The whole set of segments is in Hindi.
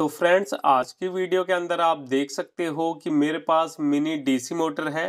तो फ्रेंड्स आज की वीडियो के अंदर आप देख सकते हो कि मेरे पास मिनी डीसी मोटर है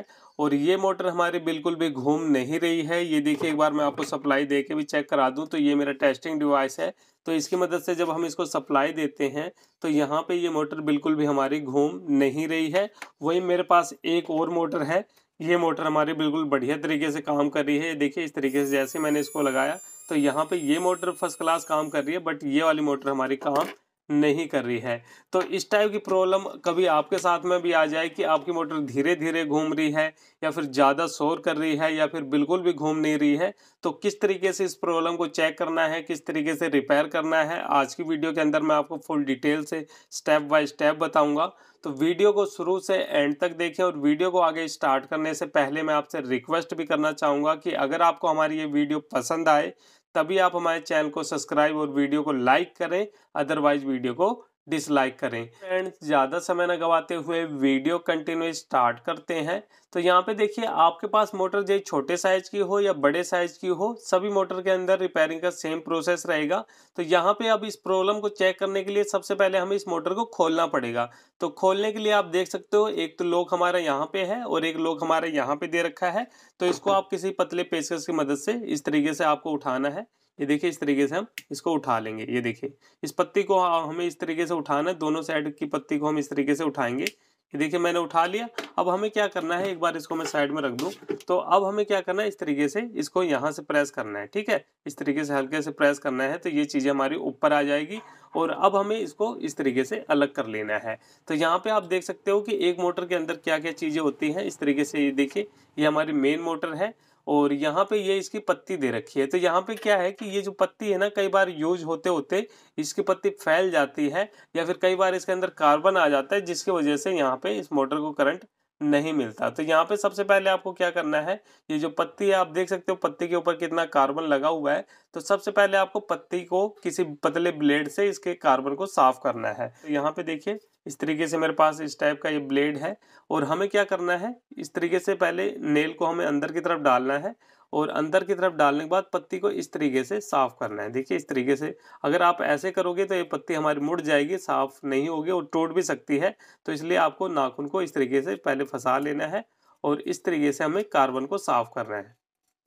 और ये मोटर हमारी बिल्कुल भी घूम नहीं रही है ये देखिए एक बार मैं आपको सप्लाई दे के भी चेक करा दूं तो ये मेरा टेस्टिंग डिवाइस है तो इसकी मदद से जब हम इसको सप्लाई देते हैं तो यहाँ पे ये मोटर बिल्कुल भी हमारी घूम नहीं रही है वही मेरे पास एक और मोटर है ये मोटर हमारी बिल्कुल बढ़िया तरीके से काम कर रही है देखिए इस तरीके से जैसे मैंने इसको लगाया तो यहाँ पे ये मोटर फर्स्ट क्लास काम कर रही है बट ये वाली मोटर हमारी काम नहीं कर रही है तो इस टाइप की प्रॉब्लम कभी आपके साथ में भी आ जाए कि आपकी मोटर धीरे धीरे घूम रही है या फिर ज़्यादा शोर कर रही है या फिर बिल्कुल भी घूम नहीं रही है तो किस तरीके से इस प्रॉब्लम को चेक करना है किस तरीके से रिपेयर करना है आज की वीडियो के अंदर मैं आपको फुल डिटेल से स्टेप बाय स्टेप बताऊँगा तो वीडियो को शुरू से एंड तक देखें और वीडियो को आगे स्टार्ट करने से पहले मैं आपसे रिक्वेस्ट भी करना चाहूँगा कि अगर आपको हमारी ये वीडियो पसंद आए तभी आप हमारे चैनल को सब्सक्राइब और वीडियो को लाइक करें अदरवाइज वीडियो को डिसलाइक करें फ्रेंड्स ज़्यादा समय न गवाते हुए वीडियो कंटिन्यू स्टार्ट करते हैं तो यहाँ पे देखिए आपके पास मोटर जो छोटे साइज की हो या बड़े साइज की हो सभी मोटर के अंदर रिपेयरिंग का सेम प्रोसेस रहेगा तो यहाँ पे अब इस प्रॉब्लम को चेक करने के लिए सबसे पहले हमें इस मोटर को खोलना पड़ेगा तो खोलने के लिए आप देख सकते हो एक तो लोग हमारा यहाँ पे है और एक लोग हमारे यहाँ पे दे रखा है तो इसको आप किसी पतले पेचकस की मदद से इस तरीके से आपको उठाना है ये देखिए इस तरीके से हम इसको उठा लेंगे ये देखिए इस पत्ती को हमें इस तरीके से उठाना है दोनों साइड की पत्ती को हम इस तरीके से उठाएंगे ये देखिए मैंने उठा लिया अब हमें क्या करना है एक बार इसको मैं साइड में रख दूँ तो अब हमें क्या करना है इस तरीके से इसको यहाँ से प्रेस करना है ठीक है इस तरीके से हल्के से प्रेस करना है तो ये चीज़ें हमारी ऊपर आ जाएगी और अब हमें इसको इस तरीके से अलग कर लेना है तो यहाँ पे आप देख सकते हो कि एक मोटर के अंदर क्या क्या चीज़ें होती हैं इस तरीके से ये देखिए ये हमारी मेन मोटर है और यहाँ पे ये इसकी पत्ती दे रखी है तो यहाँ पे क्या है कि ये जो पत्ती है ना कई बार यूज होते होते इसकी पत्ती फैल जाती है या फिर कई बार इसके अंदर कार्बन आ जाता है जिसकी वजह से यहाँ पे इस मोटर को करंट नहीं मिलता तो यहाँ पे सबसे पहले आपको क्या करना है ये जो पत्ती है आप देख सकते हो पत्ती के ऊपर कितना कार्बन लगा हुआ है तो सबसे पहले आपको पत्ती को किसी पतले ब्लेड से इसके कार्बन को साफ करना है तो यहाँ पे देखिए इस तरीके से मेरे पास इस टाइप का ये ब्लेड है और हमें क्या करना है इस तरीके से पहले नेल को हमें अंदर की तरफ डालना है और अंदर की तरफ डालने के बाद पत्ती को इस तरीके से साफ़ करना है देखिए इस तरीके से अगर आप ऐसे करोगे तो ये पत्ती हमारी मुड़ जाएगी साफ़ नहीं होगी और टूट भी सकती है तो इसलिए आपको नाखून को इस तरीके से पहले फंसा लेना है और इस तरीके से हमें कार्बन को साफ़ करना है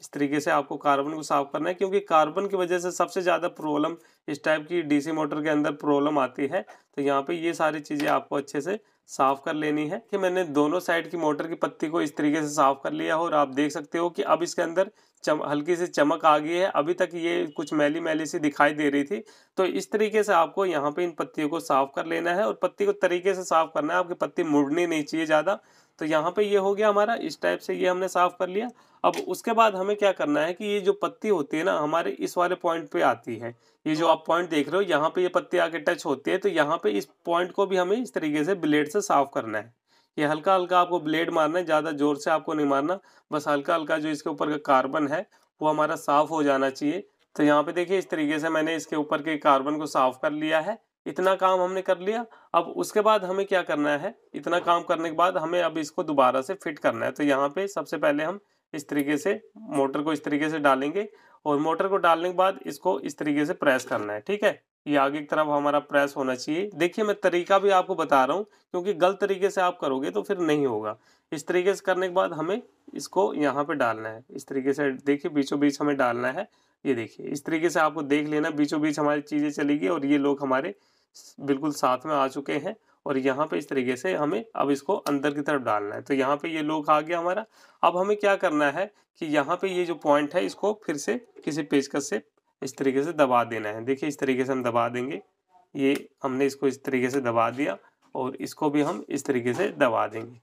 इस तरीके से आपको कार्बन को साफ करना है क्योंकि कार्बन की वजह से सबसे ज़्यादा प्रॉब्लम इस टाइप की डीसी मोटर के अंदर प्रॉब्लम आती है तो यहाँ पे ये सारी चीज़ें आपको अच्छे से साफ़ कर लेनी है कि मैंने दोनों साइड की मोटर की पत्ती को इस तरीके से साफ़ कर लिया हो और आप देख सकते हो कि अब इसके अंदर चम हल्की सी चमक आ गई है अभी तक ये कुछ मैली मैली सी दिखाई दे रही थी तो इस तरीके से आपको यहाँ पे इन पत्तियों को साफ़ कर लेना है और पत्ती को तरीके से साफ़ करना है आपकी पत्ती मुड़नी नहीं चाहिए ज़्यादा तो यहाँ पे ये हो गया हमारा इस टाइप से ये हमने साफ़ कर लिया अब उसके बाद हमें क्या करना है कि ये जो पत्ती होती है ना हमारे इस वाले पॉइंट पे आती है ये जो आप पॉइंट देख रहे हो यहाँ पे ये पत्ती आके टच होती है तो यहाँ पे इस पॉइंट को भी हमें इस तरीके से ब्लेड से साफ़ करना है ये हल्का हल्का आपको ब्लेड मारना है ज़्यादा जोर से आपको नहीं मारना बस हल्का हल्का जो इसके ऊपर का कार्बन है वो हमारा साफ़ हो जाना चाहिए तो यहाँ पे देखिए इस तरीके से मैंने इसके ऊपर के कार्बन को साफ़ कर लिया है इतना काम हमने कर लिया अब उसके बाद हमें क्या करना है इतना काम करने के बाद हमें अब इसको दोबारा से फिट करना है तो यहाँ पे सबसे पहले हम इस तरीके से मोटर को इस तरीके से डालेंगे और मोटर को डालने के बाद इसको इस तरीके से प्रेस करना है ठीक है ये आगे की तरफ हमारा प्रेस होना चाहिए देखिए मैं तरीका भी आपको बता रहा हूँ क्योंकि गलत तरीके से आप करोगे तो फिर नहीं होगा इस तरीके से करने के बाद हमें इसको यहाँ पे डालना है इस तरीके से देखिए बीचों बीच हमें डालना है ये देखिए इस तरीके से आपको देख लेना बीचों बीच हमारी चीज़ें चलेगी और ये लोग हमारे बिल्कुल साथ में आ चुके हैं और यहाँ पे इस तरीके से हमें अब इसको अंदर की तरफ डालना है तो यहाँ पे ये लोग आ गया हमारा अब हमें क्या करना है कि यहाँ पे ये जो पॉइंट है इसको फिर से किसी पेचकस से इस तरीके से दबा देना है देखिए इस तरीके से हम दबा देंगे ये हमने इसको इस तरीके से दबा दिया और इसको भी हम इस तरीके से दबा देंगे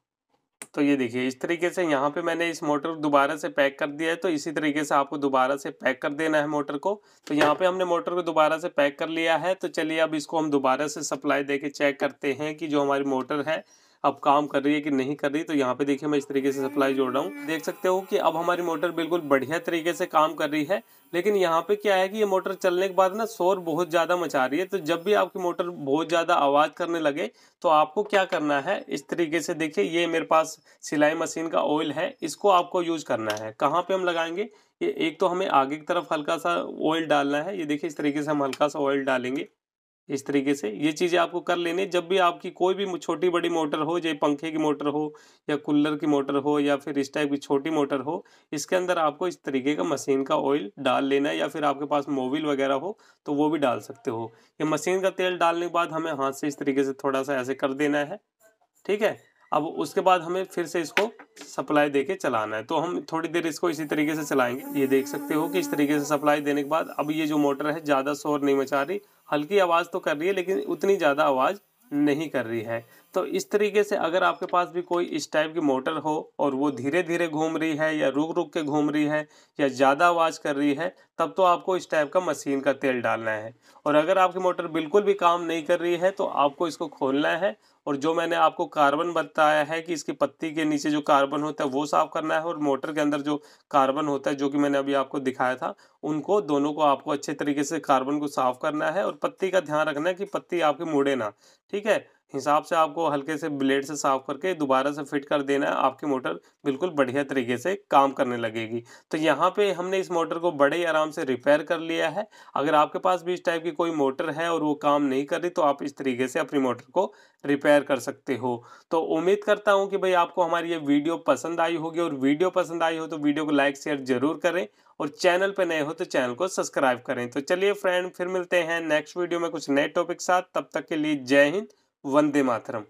तो ये देखिए इस तरीके से यहाँ पे मैंने इस मोटर दोबारा से पैक कर दिया है तो इसी तरीके से आपको दोबारा से पैक कर देना है मोटर को तो यहाँ पे हमने मोटर को दोबारा से पैक कर लिया है तो चलिए अब इसको हम दोबारा से सप्लाई दे के चेक करते हैं कि जो हमारी मोटर है अब काम कर रही है कि नहीं कर रही तो यहाँ पे देखिए मैं इस तरीके से सप्लाई जोड़ रहा हूँ देख सकते हो कि अब हमारी मोटर बिल्कुल बढ़िया तरीके से काम कर रही है लेकिन यहाँ पे क्या है कि ये मोटर चलने के बाद ना शोर बहुत ज़्यादा मचा रही है तो जब भी आपकी मोटर बहुत ज़्यादा आवाज़ करने लगे तो आपको क्या करना है इस तरीके से देखिए ये मेरे पास सिलाई मशीन का ऑयल है इसको आपको यूज़ करना है कहाँ पे हम लगाएंगे ये एक तो हमें आगे की तरफ हल्का सा ऑयल डालना है ये देखिए इस तरीके से हम हल्का सा ऑयल डालेंगे इस तरीके से ये चीज़ें आपको कर लेनी जब भी आपकी कोई भी छोटी बड़ी मोटर हो जैसे पंखे की मोटर हो या कूलर की मोटर हो या फिर इस टाइप की छोटी मोटर हो इसके अंदर आपको इस तरीके का मशीन का ऑयल डाल लेना है या फिर आपके पास मोबिल वगैरह हो तो वो भी डाल सकते हो ये मशीन का तेल डालने के बाद हमें हाथ से इस तरीके से थोड़ा सा ऐसे कर देना है ठीक है अब उसके बाद हमें फिर से इसको सप्लाई देके चलाना है तो हम थोड़ी देर इसको इसी तरीके से चलाएंगे ये देख सकते हो कि इस तरीके से सप्लाई देने के बाद अब ये जो मोटर है ज़्यादा शोर नहीं मचा रही हल्की आवाज़ तो कर रही है लेकिन उतनी ज़्यादा आवाज़ नहीं कर रही है तो इस तरीके से अगर आपके पास भी कोई इस टाइप की मोटर हो और वो धीरे धीरे घूम रही है या रुक रुक के घूम रही है या ज़्यादा आवाज़ कर रही है तब तो आपको इस टाइप का मशीन का तेल डालना है और अगर आपकी मोटर बिल्कुल भी काम नहीं कर रही है तो आपको इसको खोलना है और जो मैंने आपको कार्बन बताया है कि इसकी पत्ती के नीचे जो कार्बन होता है वो साफ़ करना है और मोटर के अंदर जो कार्बन होता है जो कि मैंने अभी आपको दिखाया था उनको दोनों को आपको अच्छे तरीके से कार्बन को साफ़ करना है और पत्ती का ध्यान रखना है कि पत्ती आपके मुड़े ना ठीक है हिसाब से आपको हल्के से ब्लेड से साफ करके दोबारा से फिट कर देना है आपकी मोटर बिल्कुल बढ़िया तरीके से काम करने लगेगी तो यहाँ पे हमने इस मोटर को बड़े ही आराम से रिपेयर कर लिया है अगर आपके पास भी इस टाइप की कोई मोटर है और वो काम नहीं कर रही तो आप इस तरीके से अपनी मोटर को रिपेयर कर सकते हो तो उम्मीद करता हूँ कि भाई आपको हमारी ये वीडियो पसंद आई होगी और वीडियो पसंद आई हो तो वीडियो को लाइक शेयर जरूर करें और चैनल पर नए हो तो चैनल को सब्सक्राइब करें तो चलिए फ्रेंड फिर मिलते हैं नेक्स्ट वीडियो में कुछ नए टॉपिक साथ तब तक के लिए जय हिंद वंदे मातरम